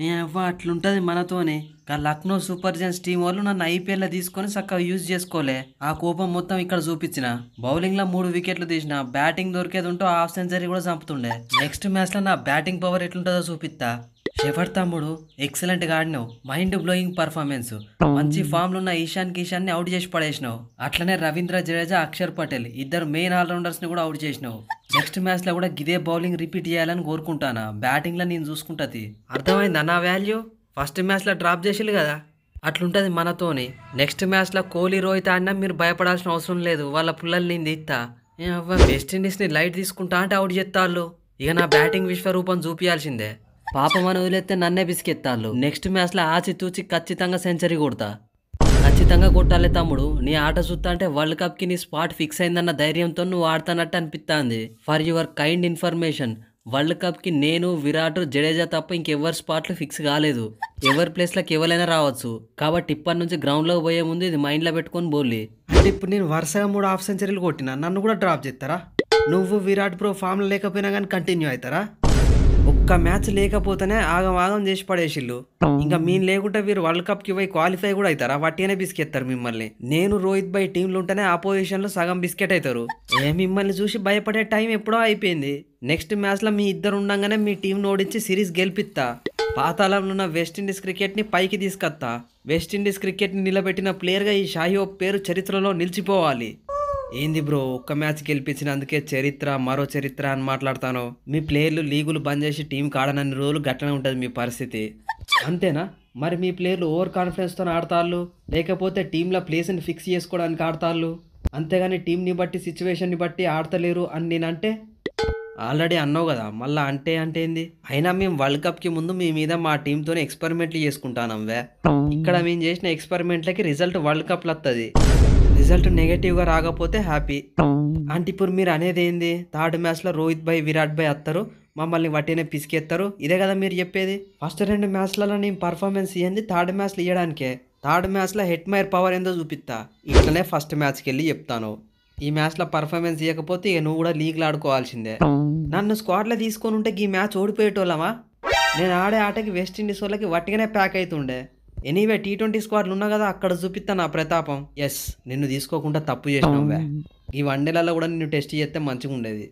నేను అవ్వ అట్లుంటుంది మనతోని కా లక్నో సూపర్ జెన్స్ టీం వాళ్ళు నన్ను ఐపీఎల్లో తీసుకొని చక్కగా యూజ్ చేసుకోలే ఆ కోపం మొత్తం ఇక్కడ చూపించిన బౌలింగ్లో మూడు వికెట్లు తీసిన బ్యాటింగ్ దొరికేది ఉంటూ హాఫ్ సెంచరీ కూడా చంపుతుండే నెక్స్ట్ మ్యాచ్లో నా బ్యాటింగ్ పవర్ ఎట్లుంటుందో చూపిస్తా షెఫర్ తమ్ముడు ఎక్సలెంట్ ఆడినావు మైండ్ బ్లోయింగ్ పర్ఫార్మెన్స్ మంచి ఉన్న ఈశాన్ ని అవుట్ చేసి పడేసినావు అట్లనే రవీంద్ర జడేజా అక్షర్ పటేల్ ఇద్దరు మెయిన్ ఆల్రౌండర్స్ని కూడా అవుట్ చేసినావు నెక్స్ట్ మ్యాచ్లో కూడా గిదే బౌలింగ్ రిపీట్ చేయాలని కోరుకుంటానా బ్యాటింగ్లో నేను చూసుకుంటుంది అర్థమైందా నా వాల్యూ ఫస్ట్ మ్యాచ్లో డ్రాప్ చేసేది కదా అట్లుంటుంది మనతోని నెక్స్ట్ మ్యాచ్లో కోహ్లీ రోహిత్ ఆడినా మీరు భయపడాల్సిన అవసరం లేదు వాళ్ళ పుల్లల్ని నేను తీస్తా వెస్టిండీస్ని లైట్ తీసుకుంటా అంటే అవుట్ చేస్తాళ్ళు ఇక నా బ్యాటింగ్ విశ్వరూపం చూపించాల్సిందే పాపమని వదిలేస్తే నన్నే బిసికెత్తాళ్ళు నెక్స్ట్ ఆచి ఆచితూచి ఖచ్చితంగా సెంచరీ కొడతా ఖచ్చితంగా కొట్టాలి తమ్ముడు నీ ఆట చూస్తా అంటే వరల్డ్ కప్కి నీ స్పాట్ ఫిక్స్ అయిందన్న ధైర్యంతో నువ్వు ఆడతానట్టు అనిపిస్తాంది for your kind information world కప్కి నేను విరాట్ జడేజా తప్ప ఇంకెవరి స్పాట్లు ఫిక్స్ కాలేదు ఎవరి ప్లేస్లోకి ఎవరైనా రావచ్చు కాబట్టి ఇప్పటి నుంచి లో పోయే ముందు ఇది మైండ్లో పెట్టుకొని బోలి అంటే ఇప్పుడు నేను వరుసగా మూడు హాఫ్ సెంచరీలు కొట్టినా నన్ను కూడా డ్రాప్ చేస్తారా నువ్వు విరాట్ ప్రో ఫామ్లో లేకపోయినా కానీ కంటిన్యూ అవుతారా ఒక్క మ్యాచ్ లేకపోతేనే ఆగం ఆగం చేసి పడేసిళ్ళు ఇంకా మీన్ లేకుంటే వీరు వరల్డ్ కప్ కి పోయి క్వాలిఫై కూడా అవుతారా వట్టిగానే బిస్కెత్తారు మిమ్మల్ని నేను రోహిత్ బై లో ఉంటేనే ఆపోజిషన్ లో సగం బిస్కెట్ అవుతారు ఏ మిమ్మల్ని చూసి భయపడే టైం ఎప్పుడో అయిపోయింది నెక్స్ట్ మ్యాచ్ లో మీ ఇద్దరు ఉండగానే మీ టీం ఓడించి సిరీస్ గెలిపిస్తా పాతాళంలో ఉన్న వెస్టిండీస్ క్రికెట్ని పైకి తీసుకొస్తా వెస్టిండీస్ క్రికెట్ని నిలబెట్టిన ప్లేయర్గా ఈ షాహీ పేరు చరిత్రలో నిలిచిపోవాలి ఏంది బ్రో ఒక్క మ్యాచ్ గెలిపించినందుకే చరిత్ర మరో చరిత్ర అని మాట్లాడతాను మీ ప్లేయర్లు లీగులు బంద్ చేసి టీం కాడనన్ని రోజులు గట్లనే ఉంటుంది మీ పరిస్థితి అంతేనా మరి మీ ప్లేయర్లు ఓవర్ కాన్ఫిడెన్స్తో ఆడతాళ్ళు లేకపోతే టీంలో ప్లేస్ని ఫిక్స్ చేసుకోవడానికి ఆడతాళ్ళు అంతేగాని టీంని బట్టి సిచ్యువేషన్ని బట్టి ఆడతలేరు అని నేనంటే ఆల్రెడీ అన్నావు కదా మళ్ళీ అంటే అంటే ఏంది అయినా మేము వరల్డ్ కప్కి ముందు మీ మీద మా టీంతోనే ఎక్స్పెరిమెంట్లు చేసుకుంటానం వే ఇక్కడ మేము చేసిన ఎక్స్పెరిమెంట్లకి రిజల్ట్ వరల్డ్ కప్లు వస్తుంది రిజల్ట్ నెగటివ్గా రాకపోతే హ్యాపీ అంటే ఇప్పుడు మీరు అనేది ఏంది థర్డ్ మ్యాచ్లో రోహిత్ భాయ్ విరాట్ భాయ్ అత్తారు మమ్మల్ని వట్టినే పిసికెత్తారు ఇదే కదా మీరు చెప్పేది ఫస్ట్ రెండు మ్యాచ్లలో నేను పర్ఫార్మెన్స్ ఇవ్వండి థర్డ్ మ్యాచ్లు ఇవ్వడానికే థర్డ్ మ్యాచ్లో హెడ్ మైర్ పవర్ ఏందో చూపిస్తా ఇట్లనే ఫస్ట్ మ్యాచ్కి వెళ్ళి చెప్తాను ఈ మ్యాచ్లో పర్ఫార్మెన్స్ ఇవ్వకపోతే ఇక నువ్వు కూడా లీగ్లో ఆడుకోవాల్సిందే నన్ను స్క్వాడ్లో తీసుకొని ఉంటే ఈ మ్యాచ్ ఓడిపోయేటోళ్ళమా నేను ఆడే ఆటకి వెస్టిండీస్ వాళ్ళకి వట్టిగానే ప్యాక్ అవుతుండే ఎనీవే టీ ట్వంటీ స్క్వాడ్లు ఉన్నా కదా అక్కడ చూపిస్తా నా ప్రతాపం ఎస్ నిన్ను తీసుకోకుండా తప్పు చేసినావే ఈ వన్డేలలో కూడా నిన్ను టెస్ట్ చేస్తే మంచిగా ఉండేది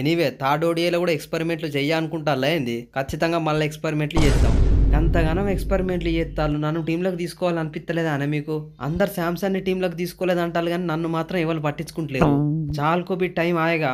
ఎనీవే థర్డ్ ఓడిఏలో కూడా ఎక్స్పెరిమెంట్లు చేయాలనుకుంటా ఏంది ఖచ్చితంగా మళ్ళీ ఎక్స్పెరిమెంట్లు చేస్తాం ఎంతగానో ఎక్స్పెరిమెంట్లు చేస్తాను నన్ను టీంలోకి తీసుకోవాలనిపిస్తలేదా అని మీకు అందరు శాంసంగ్ని టీంలోకి తీసుకోలేదంటారు కానీ నన్ను మాత్రం ఎవరు పట్టించుకుంటలేదు చాలా బి టైం ఆయగా